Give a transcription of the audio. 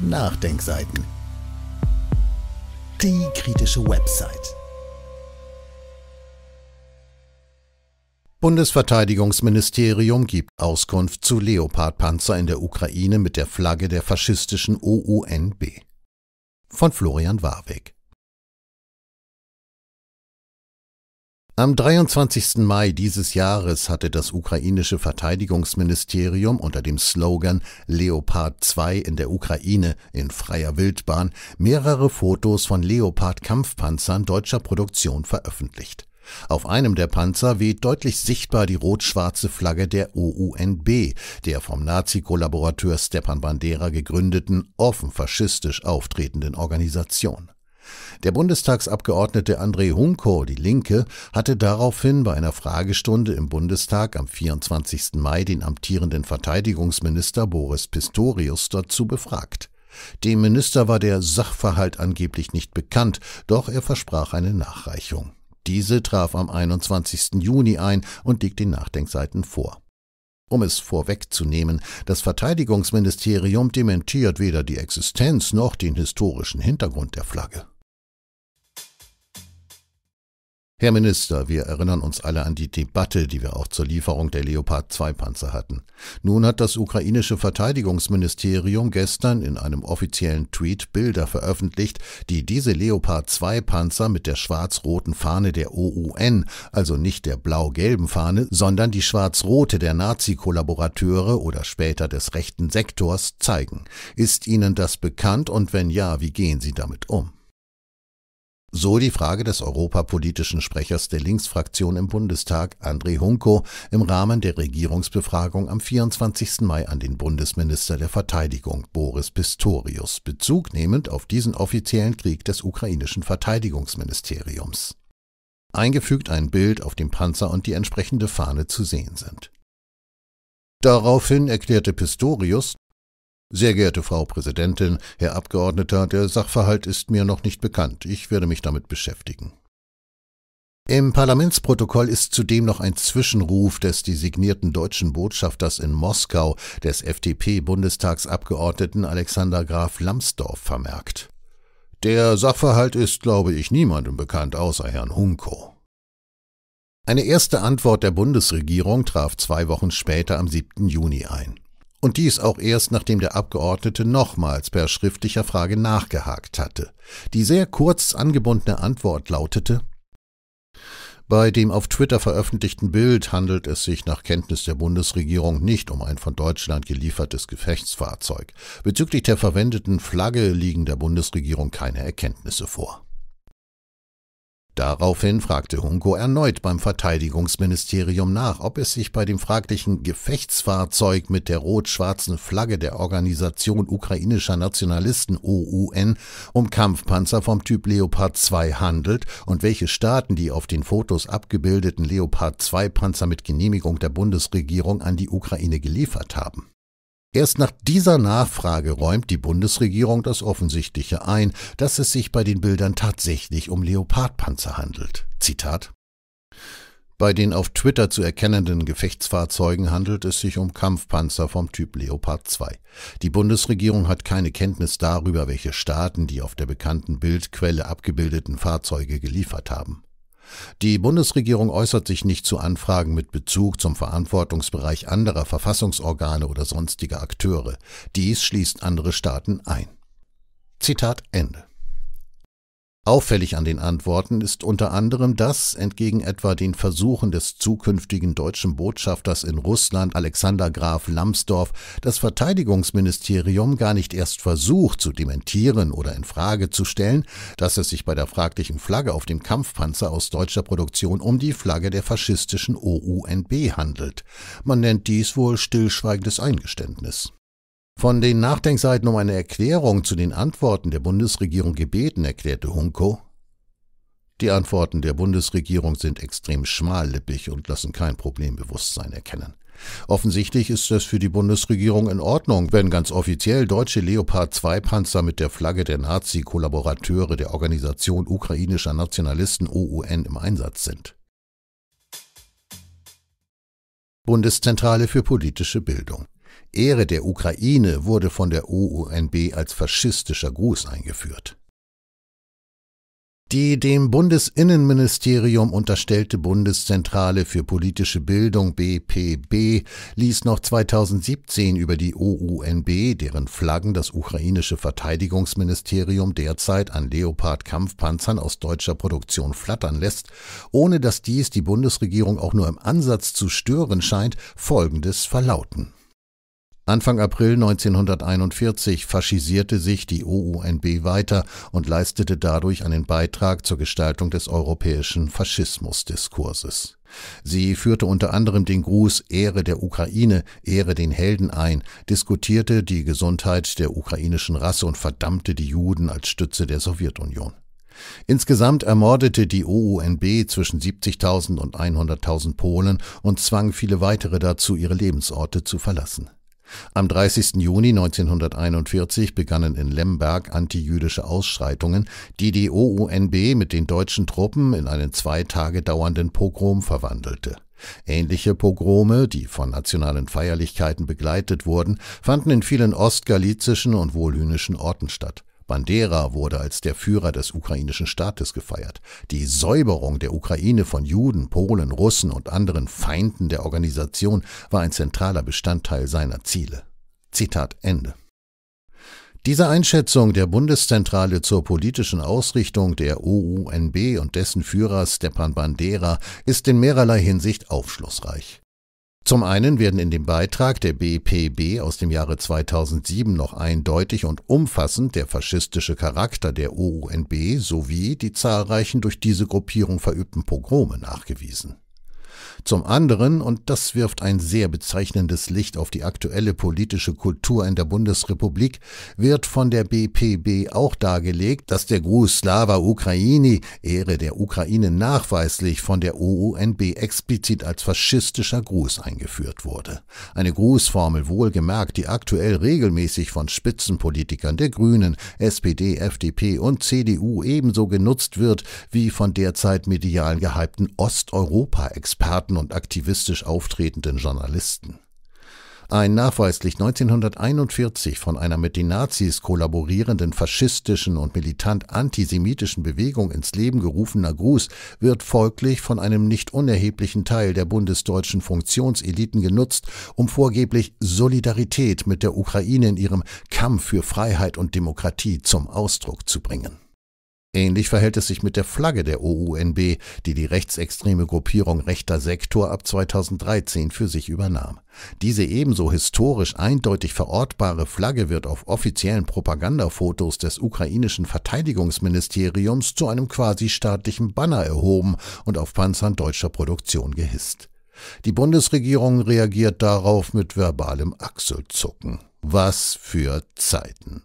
Nachdenkseiten. Die kritische Website. Bundesverteidigungsministerium gibt Auskunft zu Leopardpanzer in der Ukraine mit der Flagge der faschistischen OUNB. Von Florian Warweg. Am 23. Mai dieses Jahres hatte das ukrainische Verteidigungsministerium unter dem Slogan Leopard 2 in der Ukraine in freier Wildbahn mehrere Fotos von Leopard-Kampfpanzern deutscher Produktion veröffentlicht. Auf einem der Panzer weht deutlich sichtbar die rot-schwarze Flagge der OUNB, der vom Nazi-Kollaborateur Stepan Bandera gegründeten, offen faschistisch auftretenden Organisation. Der Bundestagsabgeordnete André Hunko, die Linke, hatte daraufhin bei einer Fragestunde im Bundestag am 24. Mai den amtierenden Verteidigungsminister Boris Pistorius dazu befragt. Dem Minister war der Sachverhalt angeblich nicht bekannt, doch er versprach eine Nachreichung. Diese traf am 21. Juni ein und liegt den Nachdenkseiten vor. Um es vorwegzunehmen, das Verteidigungsministerium dementiert weder die Existenz noch den historischen Hintergrund der Flagge. Herr Minister, wir erinnern uns alle an die Debatte, die wir auch zur Lieferung der Leopard 2 Panzer hatten. Nun hat das ukrainische Verteidigungsministerium gestern in einem offiziellen Tweet Bilder veröffentlicht, die diese Leopard 2 Panzer mit der schwarz-roten Fahne der OUN, also nicht der blau-gelben Fahne, sondern die schwarz-rote der Nazi-Kollaborateure oder später des rechten Sektors zeigen. Ist Ihnen das bekannt und wenn ja, wie gehen Sie damit um? So die Frage des europapolitischen Sprechers der Linksfraktion im Bundestag, André Hunko, im Rahmen der Regierungsbefragung am 24. Mai an den Bundesminister der Verteidigung, Boris Pistorius, bezugnehmend auf diesen offiziellen Krieg des ukrainischen Verteidigungsministeriums. Eingefügt ein Bild, auf dem Panzer und die entsprechende Fahne zu sehen sind. Daraufhin erklärte Pistorius, sehr geehrte Frau Präsidentin, Herr Abgeordneter, der Sachverhalt ist mir noch nicht bekannt. Ich werde mich damit beschäftigen. Im Parlamentsprotokoll ist zudem noch ein Zwischenruf des designierten deutschen Botschafters in Moskau, des FDP-Bundestagsabgeordneten Alexander Graf Lambsdorff, vermerkt. Der Sachverhalt ist, glaube ich, niemandem bekannt, außer Herrn Hunko. Eine erste Antwort der Bundesregierung traf zwei Wochen später am 7. Juni ein und dies auch erst nachdem der Abgeordnete nochmals per schriftlicher Frage nachgehakt hatte. Die sehr kurz angebundene Antwort lautete Bei dem auf Twitter veröffentlichten Bild handelt es sich nach Kenntnis der Bundesregierung nicht um ein von Deutschland geliefertes Gefechtsfahrzeug. Bezüglich der verwendeten Flagge liegen der Bundesregierung keine Erkenntnisse vor. Daraufhin fragte Hunko erneut beim Verteidigungsministerium nach, ob es sich bei dem fraglichen Gefechtsfahrzeug mit der rot-schwarzen Flagge der Organisation ukrainischer Nationalisten OUN um Kampfpanzer vom Typ Leopard 2 handelt und welche Staaten die auf den Fotos abgebildeten Leopard 2 Panzer mit Genehmigung der Bundesregierung an die Ukraine geliefert haben. Erst nach dieser Nachfrage räumt die Bundesregierung das Offensichtliche ein, dass es sich bei den Bildern tatsächlich um Leopardpanzer handelt. Zitat bei den auf Twitter zu erkennenden Gefechtsfahrzeugen handelt es sich um Kampfpanzer vom Typ Leopard 2. Die Bundesregierung hat keine Kenntnis darüber, welche Staaten die auf der bekannten Bildquelle abgebildeten Fahrzeuge geliefert haben. Die Bundesregierung äußert sich nicht zu Anfragen mit Bezug zum Verantwortungsbereich anderer Verfassungsorgane oder sonstiger Akteure. Dies schließt andere Staaten ein. Zitat Ende. Auffällig an den Antworten ist unter anderem, dass entgegen etwa den Versuchen des zukünftigen deutschen Botschafters in Russland Alexander Graf Lambsdorff das Verteidigungsministerium gar nicht erst versucht zu dementieren oder in Frage zu stellen, dass es sich bei der fraglichen Flagge auf dem Kampfpanzer aus deutscher Produktion um die Flagge der faschistischen OUNB handelt. Man nennt dies wohl stillschweigendes Eingeständnis. Von den Nachdenkseiten um eine Erklärung zu den Antworten der Bundesregierung gebeten, erklärte Hunko. Die Antworten der Bundesregierung sind extrem schmallippig und lassen kein Problembewusstsein erkennen. Offensichtlich ist es für die Bundesregierung in Ordnung, wenn ganz offiziell deutsche Leopard-2-Panzer mit der Flagge der Nazi-Kollaborateure der Organisation ukrainischer Nationalisten OUN im Einsatz sind. Bundeszentrale für politische Bildung Ehre der Ukraine wurde von der OUNB als faschistischer Gruß eingeführt. Die dem Bundesinnenministerium unterstellte Bundeszentrale für politische Bildung BPB ließ noch 2017 über die OUNB, deren Flaggen das ukrainische Verteidigungsministerium derzeit an Leopard-Kampfpanzern aus deutscher Produktion flattern lässt, ohne dass dies die Bundesregierung auch nur im Ansatz zu stören scheint, Folgendes verlauten. Anfang April 1941 faschisierte sich die OUNB weiter und leistete dadurch einen Beitrag zur Gestaltung des europäischen Faschismusdiskurses. Sie führte unter anderem den Gruß Ehre der Ukraine, Ehre den Helden ein, diskutierte die Gesundheit der ukrainischen Rasse und verdammte die Juden als Stütze der Sowjetunion. Insgesamt ermordete die OUNB zwischen 70.000 und 100.000 Polen und zwang viele weitere dazu, ihre Lebensorte zu verlassen. Am 30. Juni 1941 begannen in Lemberg antijüdische Ausschreitungen, die die OUNB mit den deutschen Truppen in einen zwei Tage dauernden Pogrom verwandelte. Ähnliche Pogrome, die von nationalen Feierlichkeiten begleitet wurden, fanden in vielen ostgalizischen und wohlhünischen Orten statt. Bandera wurde als der Führer des ukrainischen Staates gefeiert. Die Säuberung der Ukraine von Juden, Polen, Russen und anderen Feinden der Organisation war ein zentraler Bestandteil seiner Ziele. Zitat Ende. Diese Einschätzung der Bundeszentrale zur politischen Ausrichtung der OUNB und dessen Führer Stepan Bandera ist in mehrerlei Hinsicht aufschlussreich. Zum einen werden in dem Beitrag der BPB aus dem Jahre 2007 noch eindeutig und umfassend der faschistische Charakter der OUNB sowie die zahlreichen durch diese Gruppierung verübten Pogrome nachgewiesen zum anderen, und das wirft ein sehr bezeichnendes Licht auf die aktuelle politische Kultur in der Bundesrepublik, wird von der BPB auch dargelegt, dass der Gruß Slava Ukraini, Ehre der Ukraine nachweislich von der OUNB explizit als faschistischer Gruß eingeführt wurde. Eine Grußformel wohlgemerkt, die aktuell regelmäßig von Spitzenpolitikern der Grünen, SPD, FDP und CDU ebenso genutzt wird wie von derzeit medial gehypten Osteuropa-Experten gewordenen und aktivistisch auftretenden Journalisten. Ein nachweislich 1941 von einer mit den Nazis kollaborierenden faschistischen und militant antisemitischen Bewegung ins Leben gerufener Gruß wird folglich von einem nicht unerheblichen Teil der bundesdeutschen Funktionseliten genutzt, um vorgeblich Solidarität mit der Ukraine in ihrem Kampf für Freiheit und Demokratie zum Ausdruck zu bringen. Ähnlich verhält es sich mit der Flagge der OUNB, die die rechtsextreme Gruppierung Rechter Sektor ab 2013 für sich übernahm. Diese ebenso historisch eindeutig verortbare Flagge wird auf offiziellen Propagandafotos des ukrainischen Verteidigungsministeriums zu einem quasi staatlichen Banner erhoben und auf Panzern deutscher Produktion gehisst. Die Bundesregierung reagiert darauf mit verbalem Achselzucken. Was für Zeiten.